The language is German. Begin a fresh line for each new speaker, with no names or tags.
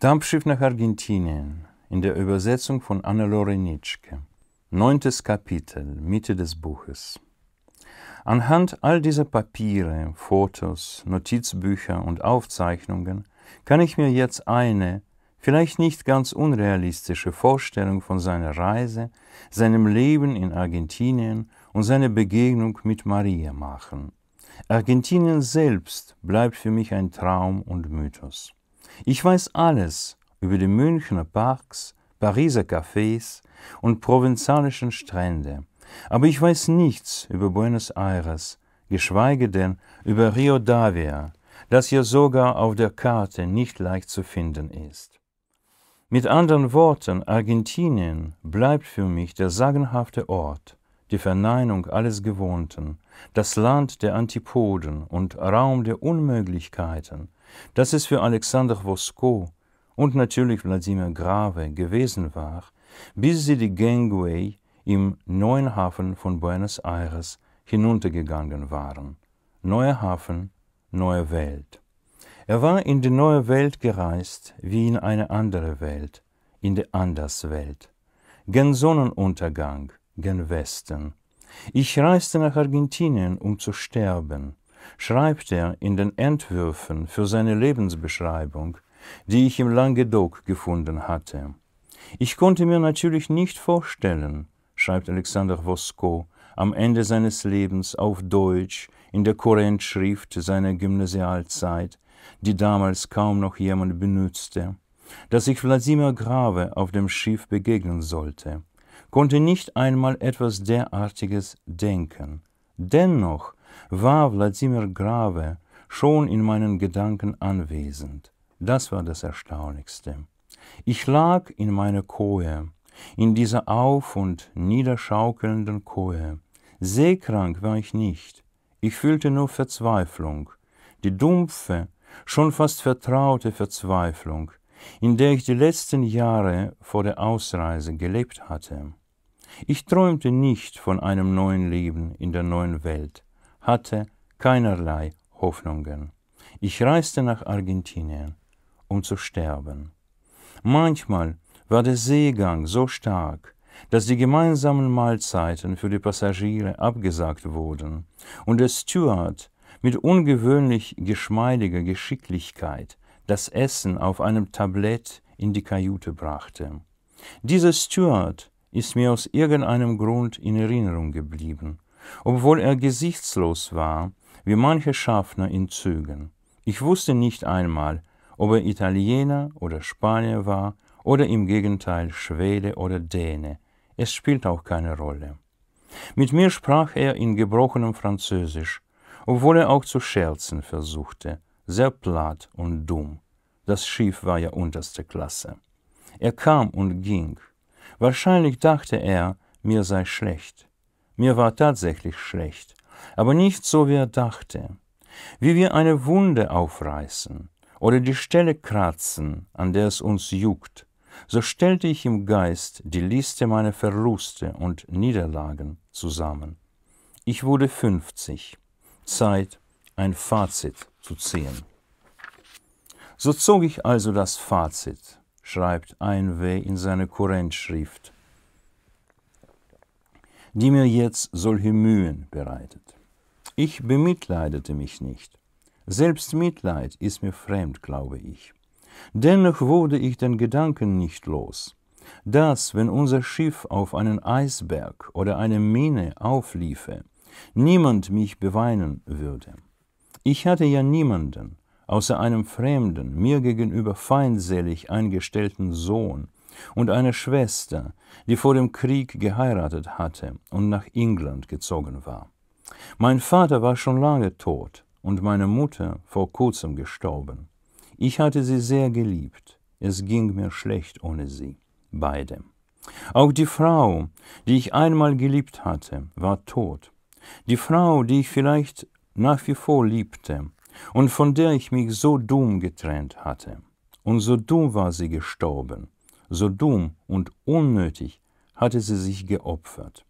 Dampfschiff nach Argentinien in der Übersetzung von Annelore Nitschke. Neuntes Kapitel, Mitte des Buches. Anhand all dieser Papiere, Fotos, Notizbücher und Aufzeichnungen kann ich mir jetzt eine, vielleicht nicht ganz unrealistische Vorstellung von seiner Reise, seinem Leben in Argentinien und seiner Begegnung mit Maria machen. Argentinien selbst bleibt für mich ein Traum und Mythos. Ich weiß alles über die Münchner Parks, Pariser Cafés und provenzalischen Strände, aber ich weiß nichts über Buenos Aires, geschweige denn über Rio Davia, das ja sogar auf der Karte nicht leicht zu finden ist. Mit anderen Worten, Argentinien bleibt für mich der sagenhafte Ort, die Verneinung alles Gewohnten, das Land der Antipoden und Raum der Unmöglichkeiten, das es für Alexander Vosko und natürlich Wladimir Grave gewesen war, bis sie die Gangway im neuen Hafen von Buenos Aires hinuntergegangen waren. Neuer Hafen, neue Welt. Er war in die neue Welt gereist wie in eine andere Welt, in die Anderswelt. Gen Sonnenuntergang – gen Westen. Ich reiste nach Argentinien, um zu sterben, schreibt er in den Entwürfen für seine Lebensbeschreibung, die ich im Languedoc gefunden hatte. Ich konnte mir natürlich nicht vorstellen, schreibt Alexander Vosko am Ende seines Lebens auf Deutsch in der Korintschrift seiner Gymnasialzeit, die damals kaum noch jemand benützte, dass ich Wladimir Grave auf dem Schiff begegnen sollte konnte nicht einmal etwas derartiges denken. Dennoch war Wladimir Grave schon in meinen Gedanken anwesend. Das war das Erstaunlichste. Ich lag in meiner Kohe, in dieser auf- und niederschaukelnden Kohe. Seekrank war ich nicht. Ich fühlte nur Verzweiflung, die dumpfe, schon fast vertraute Verzweiflung, in der ich die letzten Jahre vor der Ausreise gelebt hatte. Ich träumte nicht von einem neuen Leben in der neuen Welt, hatte keinerlei Hoffnungen. Ich reiste nach Argentinien, um zu sterben. Manchmal war der Seegang so stark, dass die gemeinsamen Mahlzeiten für die Passagiere abgesagt wurden und der Steward mit ungewöhnlich geschmeidiger Geschicklichkeit das Essen auf einem Tablett in die Kajüte brachte. Dieser Steward ist mir aus irgendeinem Grund in Erinnerung geblieben, obwohl er gesichtslos war, wie manche Schaffner in Zügen. Ich wusste nicht einmal, ob er Italiener oder Spanier war oder im Gegenteil Schwede oder Däne. Es spielt auch keine Rolle. Mit mir sprach er in gebrochenem Französisch, obwohl er auch zu scherzen versuchte, sehr platt und dumm. Das Schiff war ja unterste Klasse. Er kam und ging, Wahrscheinlich dachte er, mir sei schlecht. Mir war tatsächlich schlecht, aber nicht so, wie er dachte. Wie wir eine Wunde aufreißen oder die Stelle kratzen, an der es uns juckt, so stellte ich im Geist die Liste meiner Verluste und Niederlagen zusammen. Ich wurde 50. Zeit, ein Fazit zu ziehen. So zog ich also das Fazit schreibt Einweh in seine Kurrentschrift, die mir jetzt solche Mühen bereitet. Ich bemitleidete mich nicht. Selbst Mitleid ist mir fremd, glaube ich. Dennoch wurde ich den Gedanken nicht los, dass, wenn unser Schiff auf einen Eisberg oder eine Mine aufliefe, niemand mich beweinen würde. Ich hatte ja niemanden, außer einem fremden, mir gegenüber feindselig eingestellten Sohn und eine Schwester, die vor dem Krieg geheiratet hatte und nach England gezogen war. Mein Vater war schon lange tot und meine Mutter vor kurzem gestorben. Ich hatte sie sehr geliebt. Es ging mir schlecht ohne sie, beide. Auch die Frau, die ich einmal geliebt hatte, war tot. Die Frau, die ich vielleicht nach wie vor liebte, und von der ich mich so dumm getrennt hatte. Und so dumm war sie gestorben, so dumm und unnötig hatte sie sich geopfert.